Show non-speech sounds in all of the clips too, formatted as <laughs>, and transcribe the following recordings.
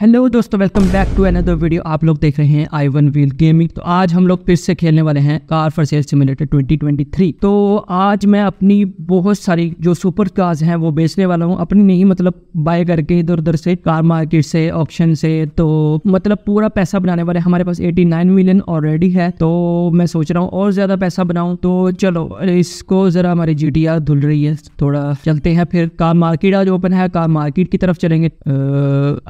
hello दोस्तों welcome back to another video आप लोग देख रहे हैं आई वन व्हील गेमिंग तो आज हम लोग फिर से खेलने वाले हैं कार फॉर सेल सिमुलेटर 2023 तो आज मैं अपनी बहुत सारी जो सुपर कार्स हैं वो बेचने वाला हूँ अपनी नहीं मतलब बाय करके इधर उधर से कार मार्केट से ऑप्शन से तो मतलब पूरा पैसा बनाने वाले हमारे पास एटी मिलियन ऑलरेडी है तो मैं सोच रहा हूँ और ज्यादा पैसा बनाऊँ तो चलो इसको जरा हमारी जी धुल रही है थोड़ा चलते हैं फिर कार मार्केट आज ओपन है कार मार्केट की तरफ चलेंगे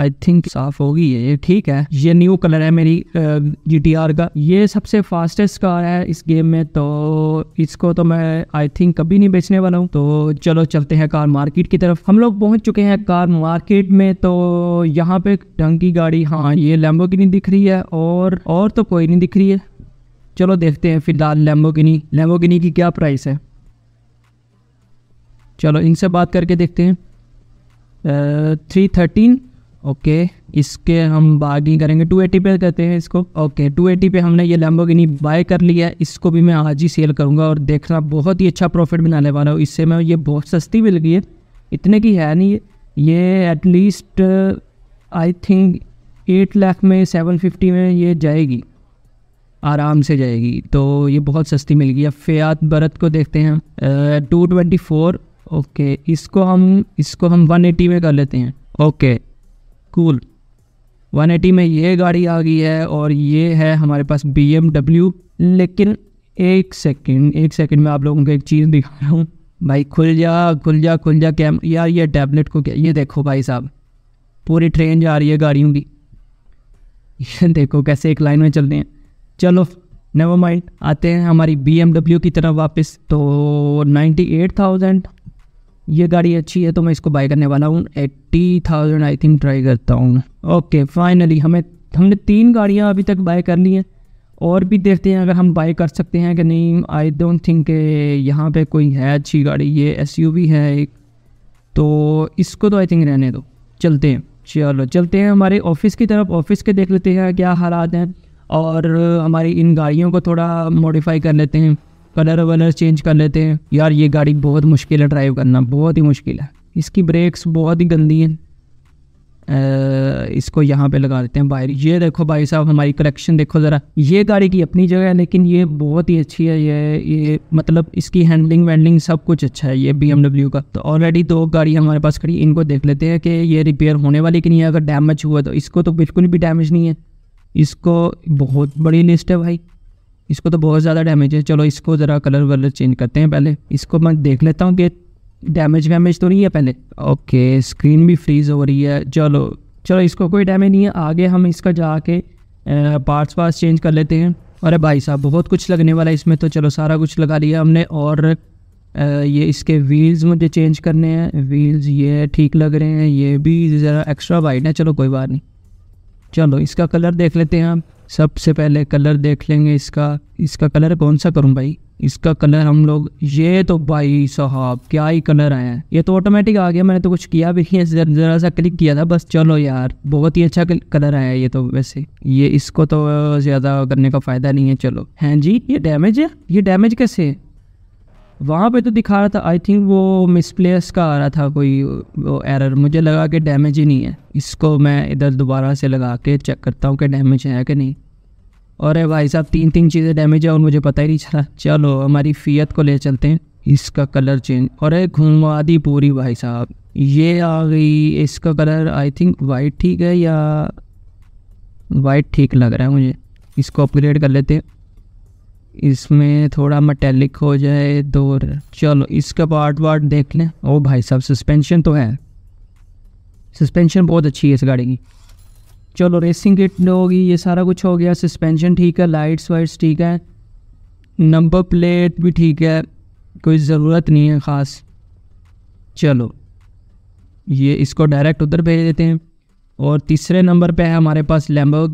आई थिंक साफ होगी ये ठीक है ये न्यू कलर है मेरी जी टी आर का ये सबसे फास्टेस्ट कार है इस गेम में तो इसको तो मैं आई थिंक कभी नहीं बेचने वाला हूँ तो चलो चलते हैं कार मार्केट की तरफ हम लोग पहुंच चुके हैं कार मार्केट में तो यहाँ पे ढंग की गाड़ी हाँ ये लैम्बो दिख रही है और और तो कोई नहीं दिख रही है चलो देखते हैं फिलहाल लैम्बोगिनी लैम्बोगिनी की क्या प्राइस है चलो इनसे बात करके देखते हैं थ्री थर्टीन ओके इसके हम बागिंग करेंगे टू एटी पे कहते हैं इसको ओके टू एटी पे हमने ये नहीं बाय कर लिया है इसको भी मैं आज ही सेल करूँगा और देखना बहुत ही अच्छा प्रॉफिट बनाने वाला हूँ इससे मैं ये बहुत सस्ती मिल गई है इतने की है नहीं ये at least I think eight lakh में सेवन फिफ्टी में ये जाएगी आराम से जाएगी तो ये बहुत सस्ती मिल गई अब फ़यात बरत को देखते हैं टू ट्वेंटी फोर ओके इसको हम इसको हम वन एटी में कर लेते हैं ओके कूल 180 में ये गाड़ी आ गई है और ये है हमारे पास बी लेकिन एक सेकंड एक सेकंड में आप लोगों को एक चीज़ दिखा रहा हूँ भाई खुल जा खुल जा खुल जा कैम यार ये टैबलेट को क्या ये देखो भाई साहब पूरी ट्रेन जा रही है गाड़ियों की ये देखो कैसे एक लाइन में चल रहे हैं चलो नेवर माइंड आते हैं हमारी बी की तरफ वापस तो नाइन्टी एट थाउजेंड ये गाड़ी अच्छी है तो मैं इसको बाई करने वाला हूँ eighty thousand I think try करता हूँ ओके फाइनली हमें हमने तीन गाड़ियाँ अभी तक बाय कर ली हैं और भी देखते हैं अगर हम बाई कर सकते हैं कि नहीं आई डोंट थिंक यहाँ पे कोई है अच्छी गाड़ी ये एस है एक तो इसको तो आई थिंक रहने दो चलते हैं चलो चलते हैं हमारे ऑफिस की तरफ ऑफिस के देख लेते हैं क्या हालात हैं और हमारी इन गाड़ियों को थोड़ा मॉडिफाई कर लेते हैं कलर वलर चेंज कर लेते हैं यार ये गाड़ी बहुत मुश्किल है ड्राइव करना बहुत ही मुश्किल है इसकी ब्रेक्स बहुत ही गंदी हैं इसको यहाँ पे लगा देते हैं बाहर ये देखो भाई साहब हमारी कलेक्शन देखो ज़रा ये गाड़ी की अपनी जगह है लेकिन ये बहुत ही अच्छी है ये ये मतलब इसकी हैंडलिंग वैंडलिंग सब कुछ अच्छा है ये बी का तो ऑलरेडी दो गाड़ी हमारे पास खड़ी इनको देख लेते हैं कि ये रिपेयर होने वाली कि नहीं है अगर डैमेज हुआ तो इसको तो बिल्कुल भी डैमेज नहीं है इसको बहुत बड़ी लिस्ट है भाई इसको तो बहुत ज़्यादा डैमेज है चलो इसको ज़रा कलर वलर चेंज करते हैं पहले इसको मैं देख लेता हूँ कि डैमेज वैमेज तो नहीं है पहले ओके स्क्रीन भी फ्रीज हो रही है चलो चलो इसको कोई डैमेज नहीं है आगे हम इसका जाके पार्ट्स वार्ट्स चेंज कर लेते हैं अरे भाई साहब बहुत कुछ लगने वाला है इसमें तो चलो सारा कुछ लगा लिया हमने और ये इसके व्हील्स मुझे चेंज करने हैं व्हील्स ये ठीक लग रहे हैं ये भी ज़रा एक्स्ट्रा वाइड है चलो कोई बात नहीं चलो इसका कलर देख लेते हैं आप सबसे पहले कलर देख लेंगे इसका इसका कलर कौन सा करूँ भाई इसका कलर हम लोग ये तो भाई साहब क्या ही कलर आया है ये तो ऑटोमेटिक आ गया मैंने तो कुछ किया भी नहीं है जर, जरा सा क्लिक किया था बस चलो यार बहुत ही अच्छा कलर आया ये तो वैसे ये इसको तो ज़्यादा करने का फ़ायदा नहीं है चलो हैं हाँ जी ये डैमेज है ये डैमेज कैसे है वहाँ पे तो दिखा रहा था आई थिंक वो मिसप्लेस का आ रहा था कोई वो एरर मुझे लगा कि डैमेज ही नहीं है इसको मैं इधर दोबारा से लगा के चेक करता हूँ कि डैमेज है कि नहीं और भाई साहब तीन तीन चीज़ें डैमेज है और मुझे पता ही नहीं चला चलो हमारी फ़ियत को ले चलते हैं इसका कलर चेंज और घुमा दी पूरी भाई साहब ये आ गई इसका कलर आई थिंक वाइट ठीक है या वाइट ठीक लग रहा है मुझे इसको अपग्रेड कर लेते हैं इसमें थोड़ा मटेलिक हो जाए तो चलो इसका पार्ट वार्ट देख लें ओ भाई साहब सस्पेंशन तो है सस्पेंशन बहुत अच्छी है इस गाड़ी की चलो रेसिंग किट होगी ये सारा कुछ हो गया सस्पेंशन ठीक है लाइट्स वाइट्स ठीक है नंबर प्लेट भी ठीक है कोई ज़रूरत नहीं है ख़ास चलो ये इसको डायरेक्ट उधर भेज देते हैं और तीसरे नंबर पे है हमारे पास लैम्बो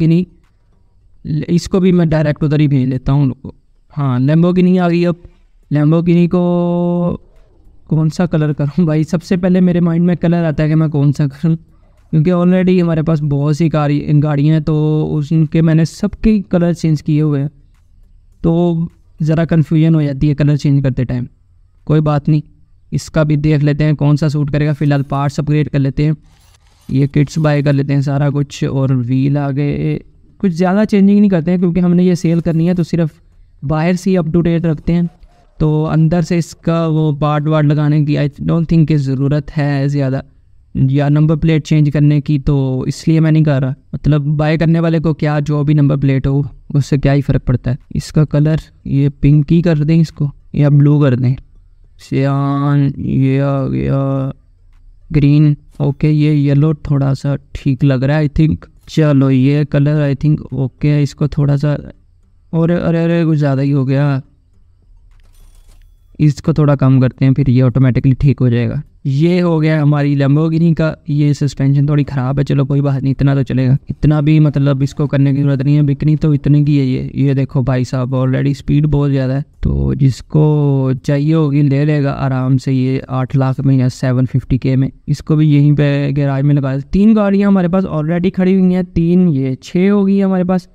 इसको भी मैं डायरेक्ट उधर ही भेज लेता हूँ लोगों हाँ लेम्बोगिनी आ गई अब लेम्बोगिनी को कौन सा कलर करूँ भाई सबसे पहले मेरे माइंड में कलर आता है कि मैं कौन सा करूँ क्योंकि ऑलरेडी हमारे पास बहुत सी गाड़ी गाड़ियाँ हैं तो उनके मैंने सबके कलर चेंज किए हुए हैं तो ज़रा कन्फ्यूजन हो जाती है कलर चेंज करते टाइम कोई बात नहीं इसका भी देख लेते हैं कौन सा सूट करेगा फ़िलहाल पार्ट्स अपग्रेड कर लेते हैं ये किट्स बाय कर लेते हैं सारा कुछ और व्हील आ गए कुछ ज़्यादा चेंजिंग नहीं करते हैं क्योंकि हमने ये सेल करनी है तो सिर्फ बाहर से ही अप टू डेट रखते हैं तो अंदर से इसका वो पार्ट वार्ड लगाने की आई डोंट थिंक की ज़रूरत है ज़्यादा या नंबर प्लेट चेंज करने की तो इसलिए मैं नहीं कर रहा मतलब बाय करने वाले को क्या जो भी नंबर प्लेट हो उससे क्या ही फ़र्क पड़ता है इसका कलर ये पिंक ही कर दें इसको या ब्लू कर दें सियान ये आ गया ग्रीन ओके ये येलो थोड़ा सा ठीक लग रहा है आई थिंक चलो ये कलर आई थिंक ओके इसको थोड़ा सा और अरे अरे कुछ ज़्यादा ही हो गया इसको थोड़ा कम करते हैं फिर ये ऑटोमेटिकली ठीक हो जाएगा ये हो गया हमारी गिरी का ये सस्पेंशन थोड़ी ख़राब है चलो कोई बात नहीं इतना तो चलेगा इतना भी मतलब इसको करने की ज़रूरत नहीं है बिकनी तो इतने की है ये ये देखो भाई साहब ऑलरेडी स्पीड बहुत ज़्यादा है तो जिसको चाहिए होगी ले लेगा आराम से ये आठ लाख में या सेवन फिफ्टी के में इसको भी यहीं पर गैराज में लगा तीन गाड़ियाँ हमारे पास ऑलरेडी खड़ी हुई हैं तीन ये छः होगी हमारे पास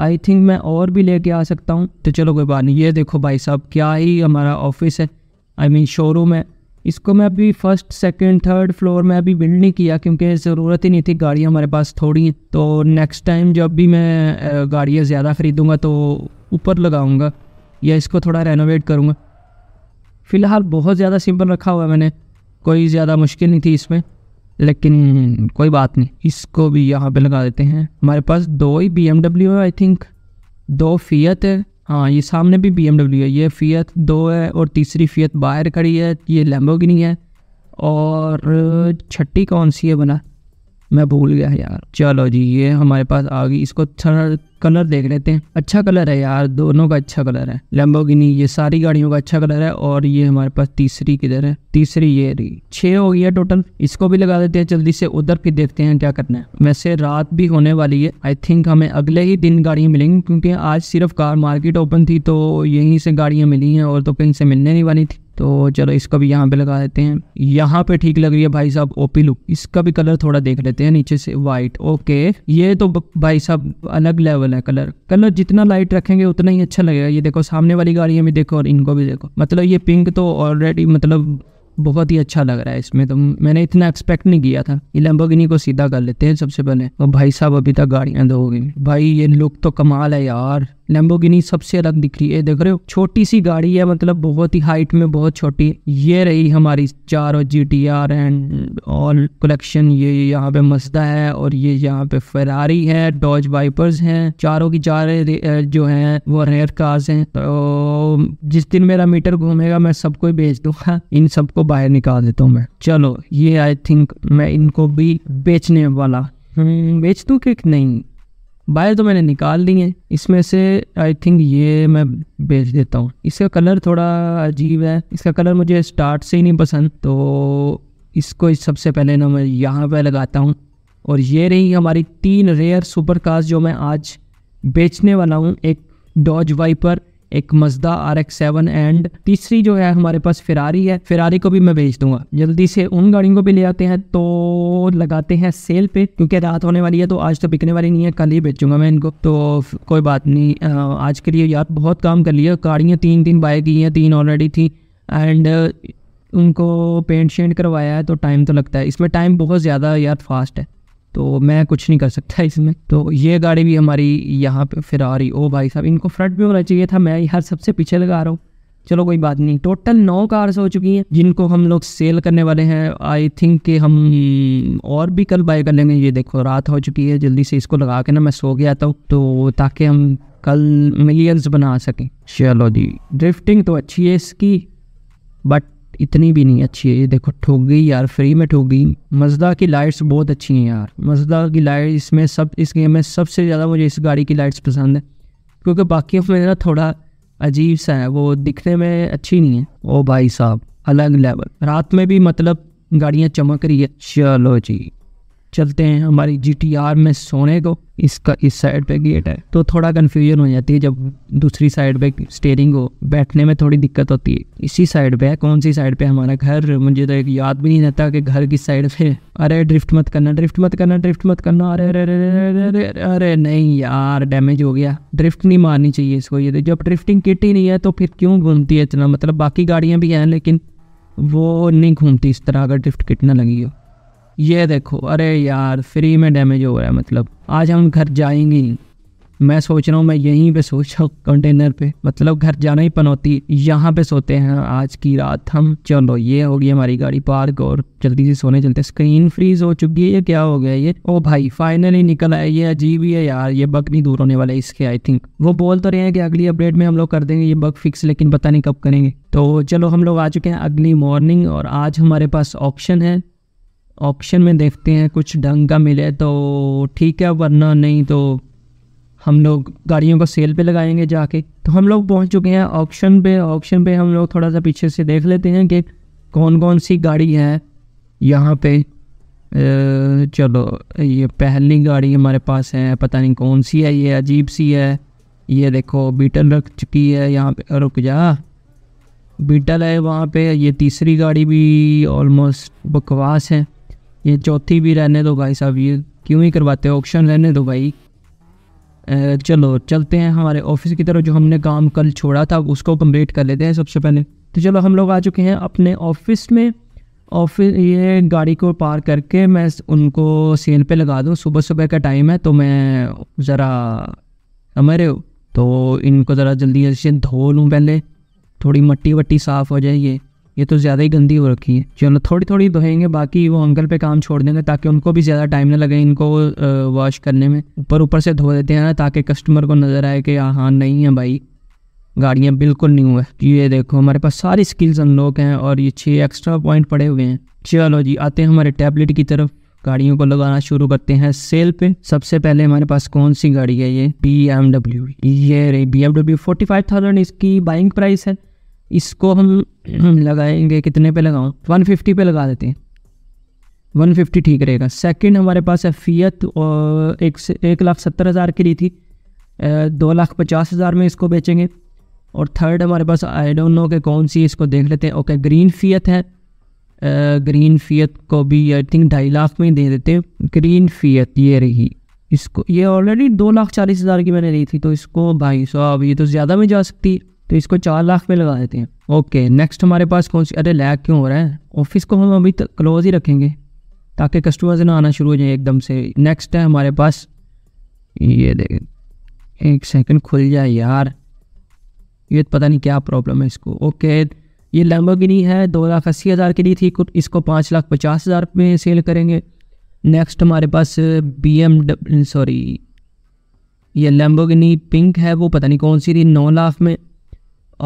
आई थिंक मैं और भी लेके आ सकता हूँ तो चलो कोई बात नहीं ये देखो भाई साहब क्या ही हमारा ऑफिस है I I mean mean, showroom है इसको मैं अभी फर्स्ट सेकंड थर्ड फ्लोर में अभी बिल्ड नहीं किया क्योंकि ज़रूरत ही नहीं थी गाड़ियाँ हमारे पास थोड़ी हैं तो नेक्स्ट टाइम जब भी मैं गाड़ियाँ ज़्यादा ख़रीदूँगा तो ऊपर लगाऊँगा या इसको थोड़ा रेनोवेट करूँगा फ़िलहाल बहुत ज़्यादा सिंपल रखा हुआ है मैंने कोई ज़्यादा मुश्किल नहीं थी इसमें लेकिन कोई बात नहीं इसको भी यहाँ पे लगा देते हैं हमारे पास दो ही बी है आई थिंक दो फ़ीयत है हाँ ये सामने भी बी है ये फियत दो है और तीसरी फ़ीत बाहर खड़ी है ये लैम्बो है और छठी कौन सी है बना मैं भूल गया यार चलो जी ये हमारे पास आ गई इसको कलर देख लेते हैं अच्छा कलर है यार दोनों का अच्छा कलर है लम्बोगिनी ये सारी गाड़ियों का अच्छा कलर है और ये हमारे पास तीसरी किधर है तीसरी ये रही छे हो गई है टोटल इसको भी लगा देते हैं जल्दी से उधर फिर देखते हैं क्या करना है वैसे रात भी होने वाली है आई थिंक हमें अगले ही दिन गाड़ियाँ मिलेंगी क्योंकि आज सिर्फ कार मार्केट ओपन थी तो यहीं से गाड़ियाँ मिली हैं और तो कहीं से मिलने नहीं वाली थी तो चलो इसको भी यहाँ पे लगा देते हैं यहाँ पे ठीक लग रही है भाई साहब ओपी लुक इसका भी कलर थोड़ा देख लेते हैं नीचे से वाइट ओके ये तो भाई साहब अलग लेवल है कलर कलर जितना लाइट रखेंगे उतना ही अच्छा लगेगा ये देखो सामने वाली गाड़ियाँ भी देखो और इनको भी देखो मतलब ये पिंक तो ऑलरेडी मतलब बहुत ही अच्छा लग रहा है इसमें तो मैंने इतना एक्सपेक्ट नहीं किया था ये लंबोगिनी को सीधा कर लेते हैं सबसे पहले और भाई साहब अभी तक गाड़ियाँ दोगे भाई ये लुक तो कमाल है यार लेम्बोगिनी सबसे अलग दिख रही है देख रहे हो छोटी सी गाड़ी है मतलब बहुत ही हाइट में बहुत छोटी ये रही हमारी चारों G T R and all collection ये यहाँ पे मस्ता है और ये यहाँ पे फरारी है डॉज वाइपर्स हैं चारों की चार जो है वो रेयर कार्स हैं तो जिस दिन मेरा मीटर घूमेगा मैं सबको बेच दूंगा इन सबको बाहर निकाल देता हूँ मैं चलो ये आई थिंक मैं इनको भी बेचने वाला हम्म, बेच दू कि नहीं बाहर तो मैंने निकाल दी हैं इसमें से आई थिंक ये मैं बेच देता हूँ इसका कलर थोड़ा अजीब है इसका कलर मुझे स्टार्ट से ही नहीं पसंद तो इसको सबसे पहले ना मैं यहाँ पे लगाता हूँ और ये रही हमारी तीन रेयर सुपर कार्स जो मैं आज बेचने वाला हूँ एक डॉज वाइपर एक Mazda R X seven and तीसरी जो है हमारे पास फिरारी है फिरारी को भी मैं भेज दूंगा जल्दी से उन गाड़ियों को भी ले आते हैं तो लगाते हैं सेल पे क्योंकि रात होने वाली है तो आज तो बिकने वाली नहीं है कल ही बेचूंगा मैं इनको तो कोई बात नहीं आज के लिए यार बहुत काम कर लिया गाड़ियाँ तीन तीन बाय की हैं तीन ऑलरेडी थी एंड उनको पेंट शेंट करवाया है तो टाइम तो लगता है इसमें टाइम बहुत ज़्यादा यार फास्ट है तो मैं कुछ नहीं कर सकता इसमें तो ये गाड़ी भी हमारी यहाँ पे फिर आ रही ओ भाई साहब इनको फ्रंट भी होना चाहिए था मैं यार सबसे पीछे लगा रहा हूँ चलो कोई बात नहीं टोटल नौ कार्स हो चुकी हैं जिनको हम लोग सेल करने वाले हैं आई थिंक कि हम और भी कल बाय कर लेंगे ये देखो रात हो चुकी है जल्दी से इसको लगा के ना मैं सो गया था तो ताकि हम कल मिलियंस बना सकें चलो जी ड्रिफ्टिंग तो अच्छी है इसकी बट इतनी भी नहीं अच्छी है ये देखो ठोक गई यार फ्री में ठोक गई मजदा की लाइट्स बहुत अच्छी हैं यार मजदा की लाइट इसमें सब इस गेम में सबसे ज़्यादा मुझे इस गाड़ी की लाइट्स पसंद है क्योंकि बाकी में ना थोड़ा अजीब सा है वो दिखने में अच्छी नहीं है ओ भाई साहब अलग लेवल रात में भी मतलब गाड़ियाँ चमक रही है चलो जी चलते हैं हमारी जी में सोने को इसका इस साइड पे गेट है तो थोड़ा कन्फ्यूजन हो जाती है जब दूसरी साइड पे स्टेयरिंग हो बैठने में थोड़ी दिक्कत होती है इसी साइड पे है कौन सी साइड पे हमारा घर मुझे तो एक याद भी नहीं रहता कि घर किस साइड पे अरे ड्रिफ्ट मत करना ड्रिफ्ट मत करना ड्रिफ्ट मत करना अरे अरे अरे अरे अरे अरे नहीं यार डैमेज हो गया ड्रिफ्ट नहीं मारनी चाहिए इसको ये तो जब ड्रिफ्टिंग किट ही नहीं है तो फिर क्यों घूमती है इतना मतलब बाकी गाड़ियाँ भी हैं लेकिन वो नहीं घूमती इस तरह अगर ड्रिफ्ट किट ना लगी हो ये देखो अरे यार फ्री में डैमेज हो रहा है मतलब आज हम घर जाएंगे नहीं मैं सोच रहा हूँ मैं यहीं पे सोच रहा हूँ कंटेनर पे मतलब घर जाना ही पनौती यहाँ पे सोते हैं आज की रात हम चलो ये होगी हमारी गाड़ी पार्क और जल्दी से सोने चलते स्क्रीन फ्रीज हो चुकी है ये क्या हो गया ये ओ भाई फाइनली निकल आया ये अजीब ही है यार ये बग नहीं दूर होने वाला है इसके आई थिंक वो बोल तो रहे हैं कि अगली अपडेट में हम लोग कर देंगे ये बग फिक्स लेकिन पता नहीं कब करेंगे तो चलो हम लोग आ चुके हैं अगली मॉर्निंग और आज हमारे पास ऑप्शन है ऑप्शन में देखते हैं कुछ ढंग का मिले तो ठीक है वरना नहीं तो हम लोग गाड़ियों को सेल पे लगाएंगे जाके तो हम लोग पहुंच चुके हैं ऑप्शन पे ऑप्शन पे हम लोग थोड़ा सा पीछे से देख लेते हैं कि कौन कौन सी गाड़ी है यहाँ पे चलो ये पहली गाड़ी हमारे पास है पता नहीं कौन सी है ये अजीब सी है ये देखो बीटल रख चुकी है यहाँ पे रुक जा बीटल है वहाँ पे ये तीसरी गाड़ी भी ऑलमोस्ट बकवास है ये चौथी भी रहने दो भाई साहब ये क्यों ही करवाते हो ऑप्शन रहने दो भाई चलो चलते हैं हमारे ऑफिस की तरफ जो हमने काम कल छोड़ा था उसको कम्प्लीट कर लेते हैं सबसे पहले तो चलो हम लोग आ चुके हैं अपने ऑफिस में ऑफिस ये गाड़ी को पार करके मैं उनको सेल पे लगा दूँ सुबह सुबह का टाइम है तो मैं ज़रा समझ रहे हो तो इनको ज़रा जल्दी जल्दी से धो लूँ पहले थोड़ी मट्टी वट्टी साफ़ हो जाए ये ये तो ज़्यादा ही गंदी हो रखी है चलो थोड़ी थोड़ी धोएंगे बाकी वो अंकल पे काम छोड़ देंगे ताकि उनको भी ज़्यादा टाइम ना लगे इनको वॉश करने में ऊपर ऊपर से धो देते हैं ना ताकि कस्टमर को नज़र आए कि हाँ नहीं है भाई गाड़ियाँ बिल्कुल हुआ है तो ये देखो हमारे पास सारी स्किल्स अनलॉक हैं और ये छः एक्स्ट्रा पॉइंट पड़े हुए हैं चलो जी आते हैं हमारे टैबलेट की तरफ गाड़ियों को लगाना शुरू करते हैं सेल पे सबसे पहले हमारे पास कौन सी गाड़ी है ये बी एम डब्ल्यू ये रही B M W forty five thousand इसकी बाइंग प्राइस है इसको हम <clears throat> लगाएंगे कितने पे लगाऊं 150 पे लगा देते हैं 150 ठीक रहेगा सेकंड हमारे पास है फीयत और एक से एक लाख सत्तर हज़ार की ली थी दो लाख पचास हज़ार में इसको बेचेंगे और थर्ड हमारे पास आई डोंट नो के कौन सी इसको देख लेते हैं ओके ग्रीन फ़ीत है ग्रीन फ़ीत को भी आई थिंक ढाई लाख में ही दे देते हैं ग्रीन फ़ीत ये रही इसको ये ऑलरेडी दो लाख चालीस हज़ार की मैंने ली थी तो इसको भाई अब ये तो ज़्यादा में जा सकती है तो इसको चार लाख पे लगा देते हैं ओके नेक्स्ट हमारे पास कौन सी अरे लैग क्यों हो रहा है ऑफिस को हम अभी क्लोज ही रखेंगे ताकि कस्टमर्स ना आना शुरू हो जाए एकदम से नेक्स्ट है हमारे पास ये देख एक सेकंड खुल जाए यार ये पता नहीं क्या प्रॉब्लम है इसको ओके ये लैम्बोगिनी है दो लाख अस्सी हज़ार की लिए थी इसको पाँच लाख पचास हज़ार में सेल करेंगे नेक्स्ट हमारे पास बी एम सॉरी ये लैम्बोगिनी पिंक है वो पता नहीं कौन सी थी नौ लाख में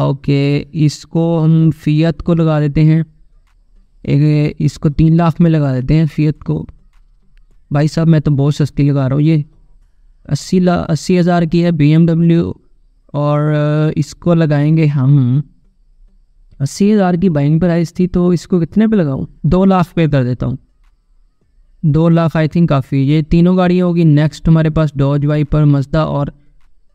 ओके इसको हम फ़ीत को लगा देते हैं एक इसको तीन लाख में लगा देते हैं फ़ीत को भाई साहब मैं तो बहुत सस्ती लगा रहा हूँ ये अस्सी ला अस्सी हज़ार की है बी और इसको लगाएंगे हम अस्सी हज़ार की बाइंग प्राइस थी तो इसको कितने पे लगाऊँ दो लाख पे कर देता हूँ दो लाख आई थिंक काफ़ी ये तीनों गाड़ियाँ होगी नेक्स्ट हमारे पास डॉज वाइपर मजदा और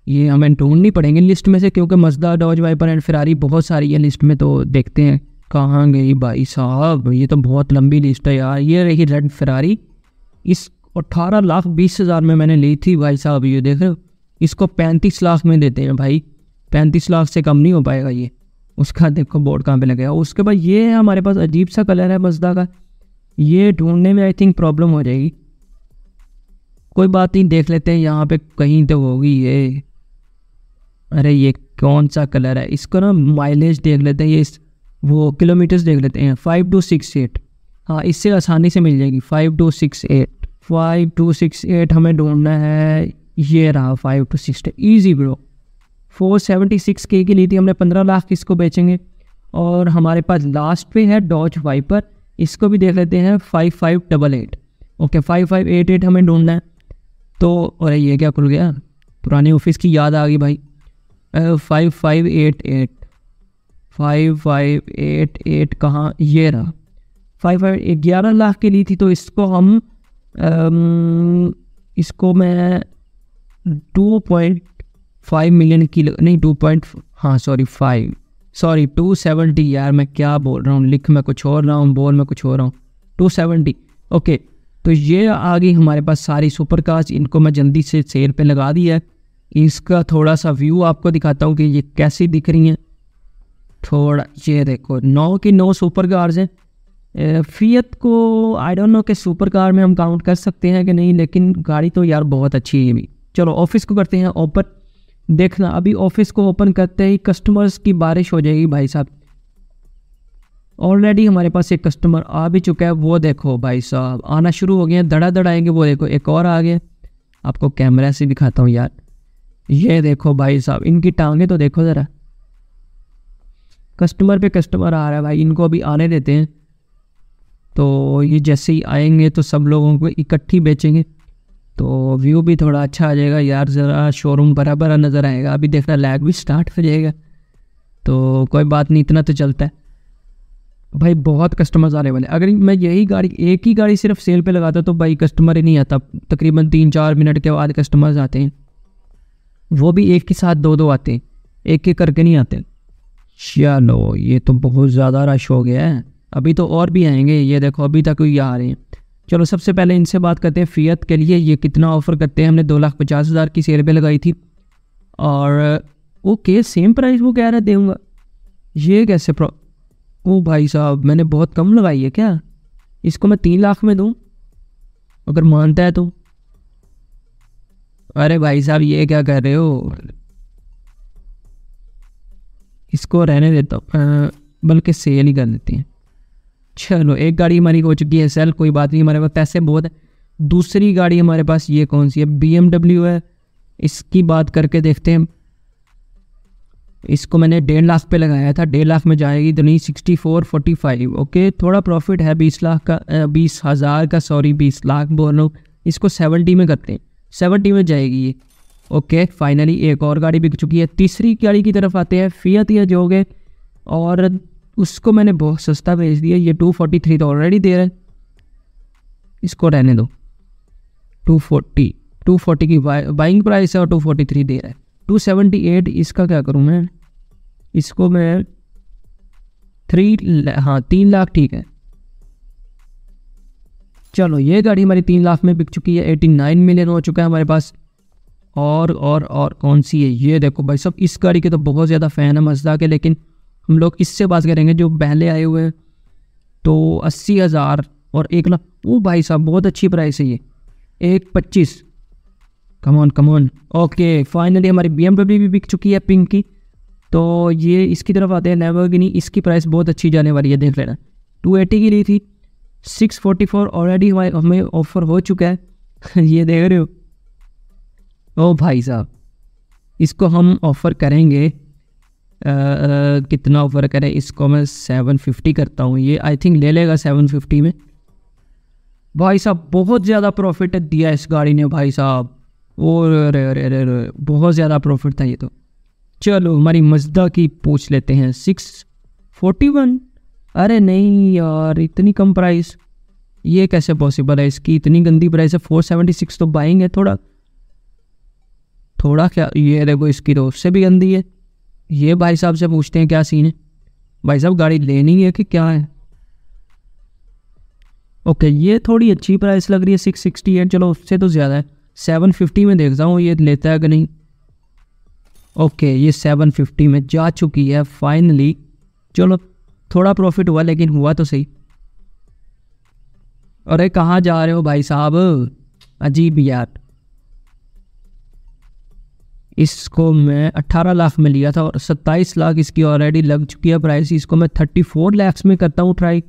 ये हमें ढूंढनी पड़ेंगे लिस्ट में से क्योंकि Mazda Dodge Viper and Ferrari बहुत सारी है लिस्ट में तो देखते हैं कहाँ गई भाई साहब ये तो बहुत लंबी लिस्ट है यार ये रही रेड फिरारी इस अट्ठारह लाख बीस हज़ार में मैंने ली थी भाई साहब ये देख रहे हो इसको पैंतीस लाख में देते हैं भाई पैंतीस लाख से कम नहीं हो पाएगा ये उसका देखो बोर्ड कहाँ पे लगेगा उसके बाद ये है हमारे पास अजीब सा कलर है मजदा का ये ढूंढने में आई थिंक प्रॉब्लम हो जाएगी कोई बात नहीं देख लेते हैं यहाँ पे कहीं तो होगी ये अरे ये कौन सा कलर है इसको ना माइलेज देख लेते हैं ये इस वो किलोमीटर्स देख लेते हैं फाइव टू सिक्स एट हाँ इससे आसानी से मिल जाएगी five two six eight five two six eight हमें ढूंढना है ये रहा five two six easy bro four seventy six के की ली थी हमने पंद्रह लाख इसको बेचेंगे और हमारे पास लास्ट पे है डॉच वाइपर इसको भी देख लेते हैं five five double eight okay five five eight eight हमें ढूंढना है तो अरे ये क्या खुल गया पुराने ऑफिस की याद आ गई भाई five five eight eight five five eight eight कहाँ ये रहा फाइव फाइव ग्यारह लाख के ली थी तो इसको हम आम, um, इसको मैं टू पॉइंट फाइव मिलियन की नहीं टू पॉइंट हाँ sorry five sorry two seventy यार मैं क्या बोल रहा हूँ लिख मैं कुछ और रहा हूँ बोल मैं कुछ हो रहा हूँ टू सेवेंटी ओके तो ये आ गई हमारे पास सारी सुपर कास्ट इनको मैं जल्दी से सेल पे लगा दिया है इसका थोड़ा सा व्यू आपको दिखाता हूँ कि ये कैसी दिख रही हैं थोड़ा ये देखो नौ की नौ सुपर कार्स हैं फियत को आई डोंट नो कि सुपर कार में हम काउंट कर सकते हैं कि नहीं लेकिन गाड़ी तो यार बहुत अच्छी है भी चलो ऑफिस को करते हैं ओपन देखना अभी ऑफिस को ओपन करते ही कस्टमर्स की बारिश हो जाएगी भाई साहब ऑलरेडी हमारे पास एक कस्टमर आ भी चुका है वो देखो भाई साहब आना शुरू हो गए धड़ा धड़ आएंगे वो देखो एक और आ गया आपको कैमरा से दिखाता हूँ यार ये देखो भाई साहब इनकी टांगे तो देखो ज़रा कस्टमर पे कस्टमर आ रहा है भाई इनको अभी आने देते हैं तो ये जैसे ही आएंगे तो सब लोगों को इकट्ठी बेचेंगे तो व्यू भी थोड़ा अच्छा आ जाएगा यार ज़रा शोरूम भरा भरा नज़र आएगा अभी देखना लैग भी स्टार्ट हो जाएगा तो कोई बात नहीं इतना तो चलता है भाई बहुत कस्टमर्स आने वाले अगर मैं यही गाड़ी एक ही गाड़ी सिर्फ सेल पे लगाता तो भाई कस्टमर ही नहीं आता तकरीबन तीन चार मिनट के बाद कस्टमर्स आते हैं वो भी एक के साथ दो दो आते हैं एक एक करके नहीं आते चलो ये तो बहुत ज़्यादा रश हो गया है अभी तो और भी आएंगे ये देखो अभी तक ये आ रहे हैं चलो सबसे पहले इनसे बात करते हैं फ़ीयत के लिए ये कितना ऑफ़र करते हैं हमने दो लाख पचास हज़ार की सेल पे लगाई थी और ओके सेम प्राइस वो कह रहा दूँगा ये कैसे प्रॉ ओ भाई साहब मैंने बहुत कम लगाई है क्या इसको मैं तीन लाख में दूँ अगर मानता है तो अरे भाई साहब ये क्या कर रहे हो इसको रहने देता तो, हूँ बल्कि सेल ही कर देती हैं चलो एक गाड़ी हमारी हो चुकी है सेल कोई बात नहीं हमारे पास पैसे बहुत है दूसरी गाड़ी हमारे पास ये कौन सी है बी है इसकी बात करके देखते हैं इसको मैंने डेढ़ लाख पे लगाया था डेढ़ लाख में जाएगी तो नहीं sixty four forty five okay थोड़ा प्रॉफिट है बीस लाख का बीस हज़ार का सॉरी बीस लाख बोल रहा हूँ इसको सेवेंटी में करते हैं सेवनटी में जाएगी ये ओके फाइनली एक और गाड़ी बिक चुकी है तीसरी गाड़ी की तरफ आते हैं फियत या जोगे और उसको मैंने बहुत सस्ता भेज दिया ये टू फोर्टी थ्री तो ऑलरेडी दे रहा है इसको रहने दो टू फोर्टी टू फोर्टी की बाइंग प्राइस है और टू फोर्टी थ्री दे रहा है टू सेवेंटी एट इसका क्या करूँ मैं इसको मैं थ्री हाँ तीन लाख ठीक है चलो ये गाड़ी हमारी तीन लाख में बिक चुकी है एटी नाइन मिलियन हो चुका है हमारे पास और और और कौन सी है ये देखो भाई सब इस गाड़ी के तो बहुत ज़्यादा फ़ैन है मजदा के लेकिन हम लोग इससे बात करेंगे जो पहले आए हुए हैं तो अस्सी हज़ार और एक लाख वो भाई साहब बहुत अच्छी प्राइस है ये एक पच्चीस कमोन कमोन ओके फाइनली हमारी बी भी बिक चुकी है पिंक की तो ये इसकी तरफ आते हैं नेवरगिनी इसकी प्राइस बहुत अच्छी जाने वाली है देख लेना टू एटी की ली थी सिक्स फोर्टी फोर ऑलरेडी हमारे हमें ऑफ़र हो चुका है <laughs> ये देख रहे हो ओ भाई साहब इसको हम ऑफ़र करेंगे आ, आ, कितना ऑफ़र करें इसको मैं सेवन फिफ्टी करता हूँ ये आई थिंक ले लेगा सेवन फिफ्टी में भाई साहब बहुत ज़्यादा प्रॉफिट दिया इस गाड़ी ने भाई साहब और अरे अरे अरे अरे बहुत ज़्यादा प्रॉफिट था ये तो चलो हमारी मजदा की पूछ लेते हैं सिक्स फोर्टी वन अरे नहीं यार इतनी कम प्राइस ये कैसे पॉसिबल है इसकी इतनी गंदी प्राइस है फोर सेवेंटी सिक्स तो बाइंग है थोड़ा थोड़ा क्या ये देखो इसकी तो उससे भी गंदी है ये भाई साहब से पूछते हैं क्या सीन है भाई साहब गाड़ी लेनी है कि क्या है ओके ये थोड़ी अच्छी प्राइस लग रही है सिक्स सिक्सटी एट चलो उससे तो ज़्यादा है सेवन फिफ्टी में देखता हूँ ये लेता है कि नहीं ओके ये सेवन फिफ्टी में जा चुकी है फाइनली चलो थोड़ा प्रॉफिट हुआ लेकिन हुआ तो सही अरे कहाँ जा रहे हो भाई साहब अजीब यार इसको मैं 18 लाख में लिया था और 27 लाख इसकी ऑलरेडी लग चुकी है प्राइस इसको मैं 34 लाख में करता हूँ ट्राई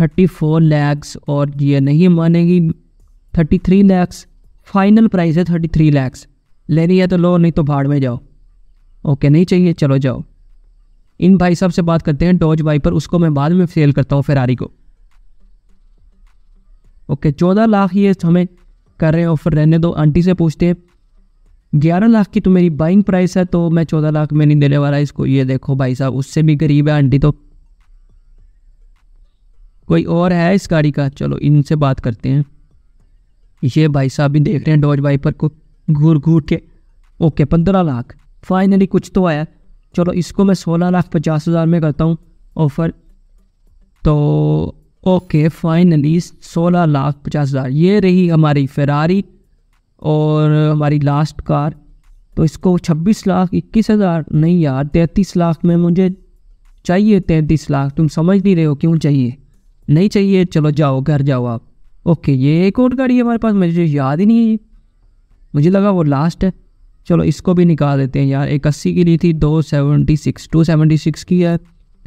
34 लैक्स और ये नहीं मानेगी 33 लैक्स फाइनल प्राइस है 33 लैक्स लेनी है तो लो नहीं तो भाड़ में जाओ ओके नहीं चाहिए चलो जाओ इन भाई साहब से बात करते हैं डॉज पर उसको मैं बाद में सेल करता हूँ फेरारी को ओके चौदह लाख ये हमें कर रहे हैं ऑफर रहने दो आंटी से पूछते हैं ग्यारह लाख की तो मेरी बाइंग प्राइस है तो मैं चौदह लाख में नहीं देने वाला इसको ये देखो भाई साहब उससे भी गरीब है आंटी तो कोई और है इस गाड़ी का चलो इनसे बात करते हैं ये भाई साहब भी देख रहे हैं डॉज बाइपर को घूर घूर के ओके पंद्रह लाख फाइनली कुछ तो आया चलो इसको मैं सोलह लाख पचास हज़ार में करता हूँ ऑफ़र तो ओके फाइनली सोलह लाख पचास हज़ार ये रही हमारी फ़रारी और हमारी लास्ट कार तो इसको छब्बीस लाख इक्कीस हज़ार नहीं यार तैंतीस लाख में मुझे चाहिए तैंतीस लाख तुम समझ नहीं रहे हो क्यों चाहिए नहीं चाहिए चलो जाओ घर जाओ आप ओके ये एक और गाड़ी है हमारे पास मुझे याद ही नहीं है ये मुझे लगा वो लास्ट है चलो इसको भी निकाल देते हैं यार एक अस्सी की ली थी दो seventy six two seventy six की है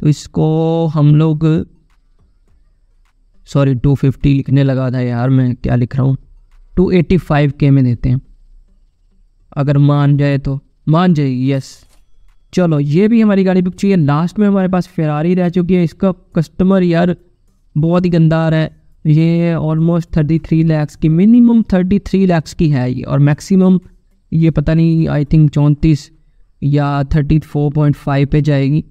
तो इसको हम लोग सॉरी टू फिफ्टी लिखने लगा था यार मैं क्या लिख रहा हूँ टू एटी फाइव के में देते हैं अगर मान जाए तो मान जाए यस चलो ये भी हमारी गाड़ी बुक चाहिए लास्ट में हमारे पास फेरारी रह चुकी है इसका कस्टमर यार बहुत ही गंदा है ये ऑलमोस्ट थर्टी थ्री लैक्स की मिनिमम थर्टी थ्री लैक्स की है ये और मैक्सिमम ये पता नहीं आई थिंक चौंतीस या थर्टी फोर पॉइंट फाइव पर जाएगी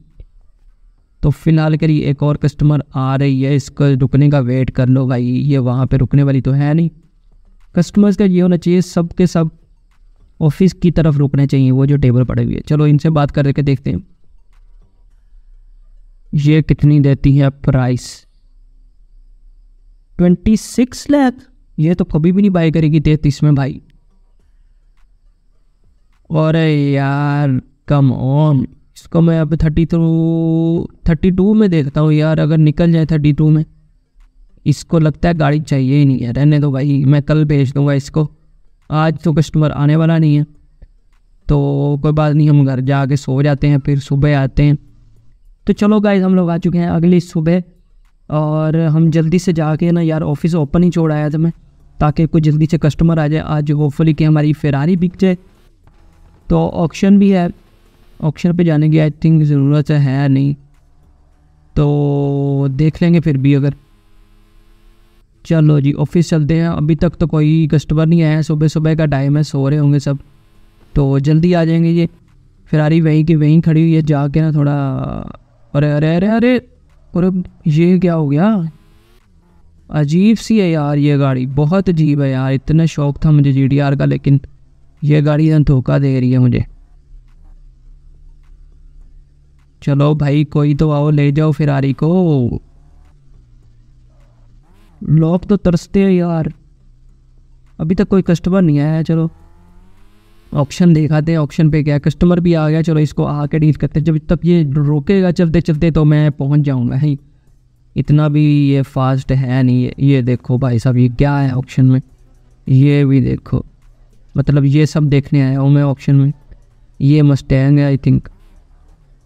तो फिलहाल के लिए एक और कस्टमर आ रही है इसको रुकने का वेट कर लो भाई ये वहाँ पे रुकने वाली तो है नहीं कस्टमर्स का ये होना चाहिए सब के सब ऑफिस की तरफ रुकने चाहिए वो जो टेबल पड़े हुए हैं चलो इनसे बात करके देखते हैं ये कितनी देती है प्राइस ट्वेंटी सिक्स लैख ये तो कभी भी नहीं बाई करेगी तैतीस में भाई अरे यार कम ऑन इसको मैं अब थर्टी थ्रू थर्टी टू में देखता हूँ यार अगर निकल जाए थर्टी टू में इसको लगता है गाड़ी चाहिए ही नहीं है रहने दो भाई मैं कल भेज दूँगा इसको आज तो कस्टमर आने वाला नहीं है तो कोई बात नहीं हम घर जाके सो जाते हैं फिर सुबह आते हैं तो चलो गाइज हम लोग आ चुके हैं अगली सुबह और हम जल्दी से जाके ना यार ऑफिस ओपन ही छोड़ आया था मैं ताकि कोई जल्दी से कस्टमर आ जाए आज होपफुली कि हमारी फेरारी बिक जाए तो ऑक्शन भी है ऑक्शन पे जाने की आई थिंक ज़रूरत है नहीं तो देख लेंगे फिर भी अगर चलो जी ऑफिस चलते हैं अभी तक तो कोई कस्टमर नहीं आया सुबह सुबह का टाइम है सो रहे होंगे सब तो जल्दी आ जाएंगे ये फिरारी वहीं की वहीं खड़ी हुई है जाके ना थोड़ा अरे अरे अरे अरे और ये क्या हो गया अजीब सी है यार ये गाड़ी बहुत अजीब है यार इतना शौक था मुझे जी का लेकिन ये गाड़ी धोखा दे रही है मुझे चलो भाई कोई तो आओ ले जाओ फिरारी को लोग तो तरसते हैं यार अभी तक कोई कस्टमर नहीं आया चलो ऑप्शन देखाते हैं ऑप्शन पे क्या कस्टमर भी आ गया चलो इसको आके डील करते जब तक ये रोकेगा चलते चलते तो मैं पहुंच जाऊंगा ही इतना भी ये फास्ट है नहीं ये देखो भाई साहब ये क्या है ऑप्शन में ये भी देखो मतलब ये सब देखने आया हूँ मैं ऑप्शन में ये मस्टैंग है आई थिंक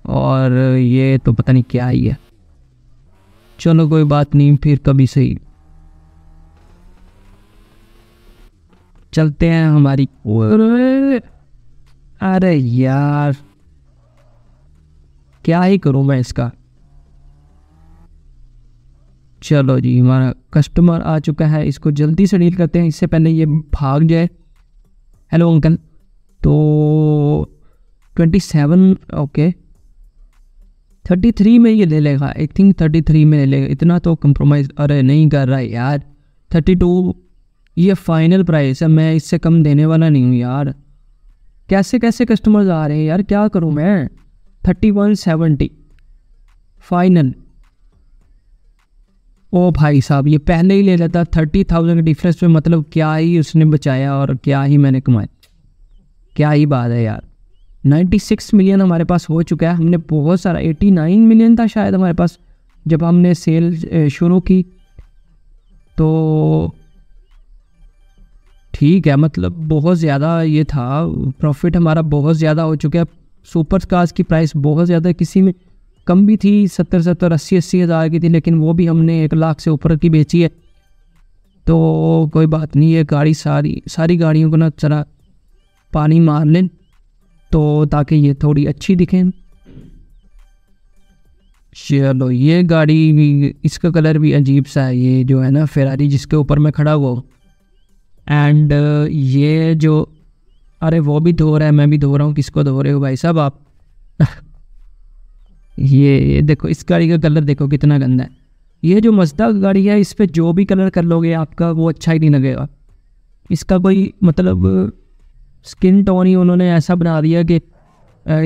और ये तो पता नहीं क्या ही है चलो कोई बात नहीं फिर कभी सही चलते हैं हमारी अरे यार क्या ही करूँ मैं इसका चलो जी हमारा कस्टमर आ चुका है इसको जल्दी से डील करते हैं इससे पहले ये भाग जाए हेलो अंकल तो twenty seven okay thirty three में ये ले लेगा आई थिंक थर्टी थ्री में ले लेगा इतना तो कंप्रोमाइज़ अरे नहीं कर रहा है यार थर्टी टू ये फाइनल प्राइस है मैं इससे कम देने वाला नहीं हूँ यार कैसे कैसे कस्टमर्स आ रहे हैं यार क्या करूँ मैं थर्टी वन सेवेंटी फाइनल ओ भाई साहब ये पहले ही ले लेता थर्टी थाउजेंड के डिफरेंस पे मतलब क्या ही उसने बचाया और क्या ही मैंने कमाया क्या ही बात है यार नाइन्टी सिक्स मिलियन हमारे पास हो चुका है हमने बहुत सारा एटी नाइन मिलियन था शायद हमारे पास जब हमने सेल शुरू की तो ठीक है मतलब बहुत ज़्यादा ये था प्रॉफिट हमारा बहुत ज़्यादा हो चुका है सुपर कार्स की प्राइस बहुत ज़्यादा किसी में कम भी थी सत्तर सत्तर अस्सी अस्सी हज़ार की थी लेकिन वो भी हमने एक लाख से ऊपर की बेची है तो कोई बात नहीं है गाड़ी सारी सारी गाड़ियों को ना चरा पानी मार लें तो ताकि ये थोड़ी अच्छी दिखें चलो ये गाड़ी भी इसका कलर भी अजीब सा है ये जो है ना फेरारी जिसके ऊपर मैं खड़ा हुआ एंड ये जो अरे वो भी धो रहा है मैं भी धो रहा हूँ किसको धो रहे हो भाई साहब आप <laughs> ये ये देखो इस गाड़ी का कलर देखो कितना गंदा है ये जो मजदा गाड़ी है इस पर जो भी कलर कर लोगे आपका वो अच्छा ही नहीं लगेगा इसका कोई मतलब स्किन टोन ही उन्होंने ऐसा बना दिया कि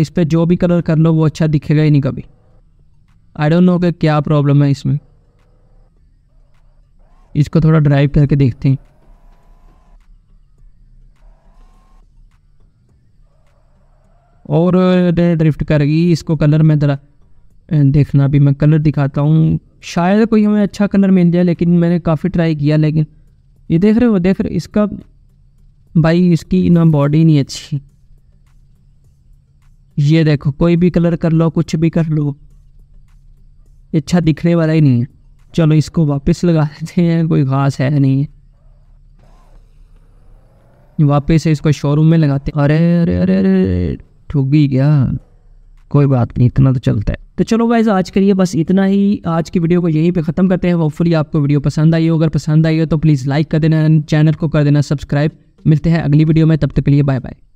इस पर जो भी कलर कर लो वो अच्छा दिखेगा ही नहीं कभी आई डोंट नो कि क्या प्रॉब्लम है इसमें इसको थोड़ा ड्राइव करके देखते हैं और ड्रिफ्ट करेगी इसको कलर में ज़रा देखना अभी मैं कलर दिखाता हूँ शायद कोई हमें अच्छा कलर मिल जाए लेकिन मैंने काफ़ी ट्राई किया लेकिन ये देख रहे हो देख रहे इसका भाई इसकी ना बॉडी नहीं अच्छी ये देखो कोई भी कलर कर लो कुछ भी कर लो अच्छा दिखने वाला ही नहीं है चलो इसको वापस लगा देते हैं कोई घास है नहीं है वापस इसको शोरूम में लगाते अरे अरे अरे अरे ठुक भी गया कोई बात नहीं इतना तो चलता है तो चलो गाइज आज के लिए बस इतना ही आज की वीडियो को यहीं पे ख़त्म करते हैं होपफुली आपको वीडियो पसंद आई हो अगर पसंद आई हो तो प्लीज़ लाइक कर देना चैनल को कर देना सब्सक्राइब मिलते हैं अगली वीडियो में तब तक के लिए बाय बाय